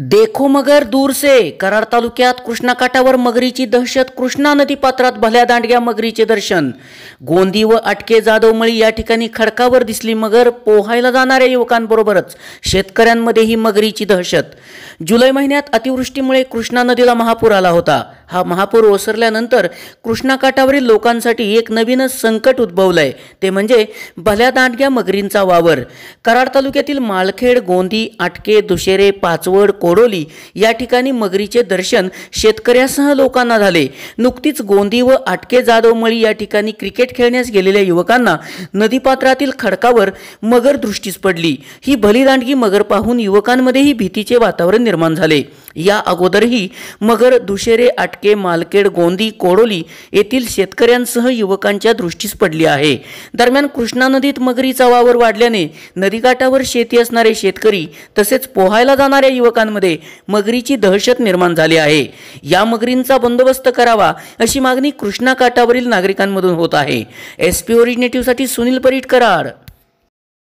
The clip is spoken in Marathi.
देखो मगर दूर से कराड तालुक्यात कृष्णाकाठावर मगरीची दहशत कृष्णा नदी पात्रात भल्या दांडग्या मगरीचे दर्शन गोंदी व अटके जाधवमळी या ठिकाणी खडकावर दिसली मगर पोहायला जाणाऱ्या युवकांबरोबरच शेतकऱ्यांमध्येही मगरीची दहशत जुलै महिन्यात अतिवृष्टीमुळे कृष्णा नदीला महापूर आला होता हा महापूर ओसरल्यानंतर कृष्णाकाठावरील लोकांसाठी एक नवीनच संकट उद्भवलं आहे ते म्हणजे भल्या दांडग्या मगरींचा वावर कराड तालुक्यातील माळखेड गोंदी आटके दुशेरे पाचवड कोडोली या ठिकाणी मगरीचे दर्शन शेतकऱ्यासह लोकांना झाले नुकतीच गोंदी व आटके जाधवमळी या ठिकाणी क्रिकेट खेळण्यास गेलेल्या युवकांना नदीपात्रातील खडकावर मगर दृष्टीस पडली ही भली दांडगी मगर पाहून युवकांमध्येही भीतीचे वातावरण निर्माण झाले या अगोदरही मगर दुशेरे आटके मालकेड गोंदी कोडोली येथील शेतकऱ्यांसह युवकांच्या दृष्टीस पडली आहे दरम्यान कृष्णा नदीत मगरीचा वावर वाढल्याने नदीकाठावर शेती असणारे शेतकरी तसेच पोहायला जाणाऱ्या युवकांमध्ये मगरीची दहशत निर्माण झाली आहे या मगरींचा बंदोबस्त करावा अशी मागणी कृष्णा काठावरील नागरिकांमधून होत आहे एस पी ओरिजिनेटिव्हसाठी सुनील परीट कराड